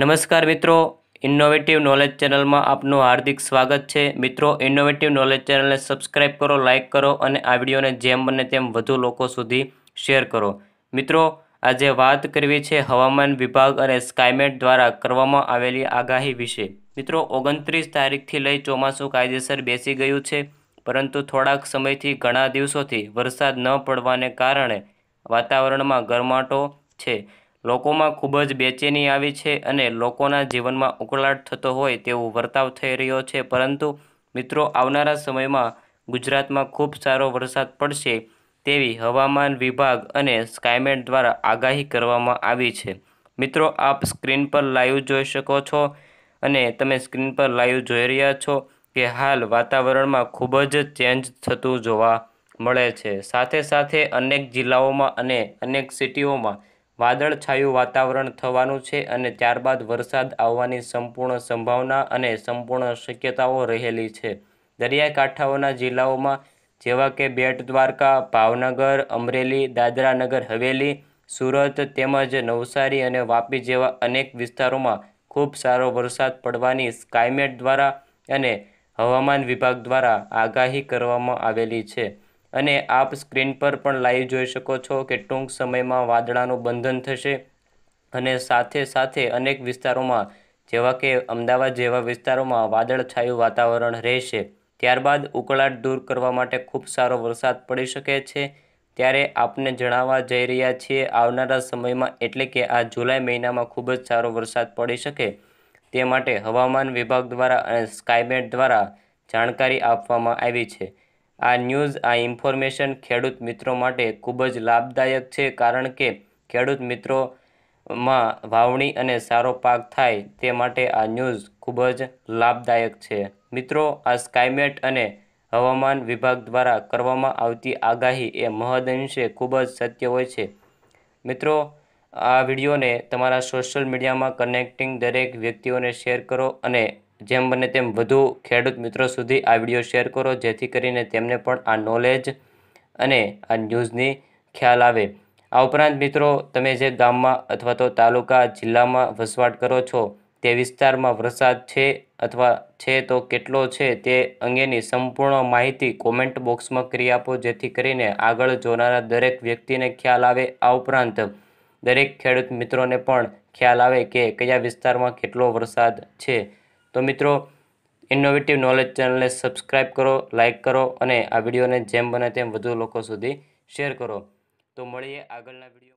નમસ્કાર મિત્રો innovative knowledge ચેનલમાં આપનું હાર્દિક સ્વાગત છે મિત્રો ઇનોવેટિવ નોલેજ ચેનલને સબસ્ક્રાઈબ કરો લાઇક કરો અને આ વિડીયોને જેમ બને તેમ વધુ લોકો સુધી શેર કરો મિત્રો આજે વાત કરવી છે હવામાન વિભાગ અને સ્કાયમેટ દ્વારા કરવામાં આવેલી આગાહી વિશે મિત્રો ઓગણત્રીસ તારીખથી લઈ ચોમાસું કાયદેસર બેસી ગયું છે પરંતુ થોડાક સમયથી ઘણા દિવસોથી વરસાદ ન પડવાને કારણે વાતાવરણમાં ગરમાટો છે લોકોમાં ખૂબ જ બેચેની આવી છે અને લોકોના જીવનમાં ઉકળાટ થતો હોય તેવો વર્તાવ થઈ રહ્યો છે પરંતુ મિત્રો આવનારા સમયમાં ગુજરાતમાં ખૂબ સારો વરસાદ પડશે તેવી હવામાન વિભાગ અને સ્કાયમેટ દ્વારા આગાહી કરવામાં આવી છે મિત્રો આપ સ્ક્રીન પર લાઈવ જોઈ શકો છો અને તમે સ્ક્રીન પર લાઈવ જોઈ રહ્યા છો કે હાલ વાતાવરણમાં ખૂબ જ ચેન્જ થતું જોવા મળે છે સાથે સાથે અનેક જિલ્લાઓમાં અને અનેક સિટીઓમાં વાદળછાયું વાતાવરણ થવાનું છે અને ત્યારબાદ વરસાદ આવવાની સંપૂર્ણ સંભાવના અને સંપૂર્ણ શક્યતાઓ રહેલી છે દરિયાકાંઠાઓના જિલ્લાઓમાં જેવા કે બેટ દ્વારકા ભાવનગર અમરેલી દાદરાનગર હવેલી સુરત તેમજ નવસારી અને વાપી જેવા અનેક વિસ્તારોમાં ખૂબ સારો વરસાદ પડવાની સ્કાયમેટ દ્વારા અને હવામાન વિભાગ દ્વારા આગાહી કરવામાં આવેલી છે અને આપ સ્ક્રીન પર પણ લાઈવ જોઈ શકો છો કે ટૂંક સમયમાં વાદળાનું બંધન થશે અને સાથે સાથે અનેક વિસ્તારોમાં જેવા કે અમદાવાદ જેવા વિસ્તારોમાં વાદળછાયું વાતાવરણ રહેશે ત્યારબાદ ઉકળાટ દૂર કરવા માટે ખૂબ સારો વરસાદ પડી શકે છે ત્યારે આપને જણાવવા જઈ રહ્યા છીએ આવનારા સમયમાં એટલે કે આ જુલાઈ મહિનામાં ખૂબ જ સારો વરસાદ પડી શકે તે માટે હવામાન વિભાગ દ્વારા અને સ્કાયમેટ દ્વારા જાણકારી આપવામાં આવી છે આ ન્યૂઝ આ ઇન્ફોર્મેશન ખેડૂત મિત્રો માટે ખૂબ જ લાભદાયક છે કારણ કે ખેડૂત મિત્રોમાં વાવણી અને સારો પાક થાય તે માટે આ ન્યૂઝ ખૂબ જ લાભદાયક છે મિત્રો આ સ્કાઇમેટ અને હવામાન વિભાગ દ્વારા કરવામાં આવતી આગાહી એ મહદઅંશે ખૂબ જ સત્ય હોય છે મિત્રો આ વિડીયોને તમારા સોશિયલ મીડિયામાં કનેક્ટિંગ દરેક વ્યક્તિઓને શેર કરો અને જેમ બને તેમ વધુ ખેડૂત મિત્રો સુધી આ વિડીયો શેર કરો જેથી કરીને તેમને પણ આ નોલેજ અને આ ન્યૂઝની ખ્યાલ આવે આ ઉપરાંત મિત્રો તમે જે ગામમાં અથવા તો તાલુકા જિલ્લામાં વસવાટ કરો છો તે વિસ્તારમાં વરસાદ છે અથવા છે તો કેટલો છે તે અંગેની સંપૂર્ણ માહિતી કોમેન્ટ બોક્સમાં કરી આપો જેથી કરીને આગળ જોનારા દરેક વ્યક્તિને ખ્યાલ આવે આ ઉપરાંત દરેક ખેડૂત મિત્રોને પણ ખ્યાલ આવે કે કયા વિસ્તારમાં કેટલો વરસાદ છે તો મિત્રો ઇનોવેટિવ નોલેજ ચેનલને સબસ્ક્રાઈબ કરો લાઇક કરો અને આ વિડીયોને જેમ બને તેમ વધુ લોકો સુધી શેર કરો તો મળીએ આગળના વિડીયો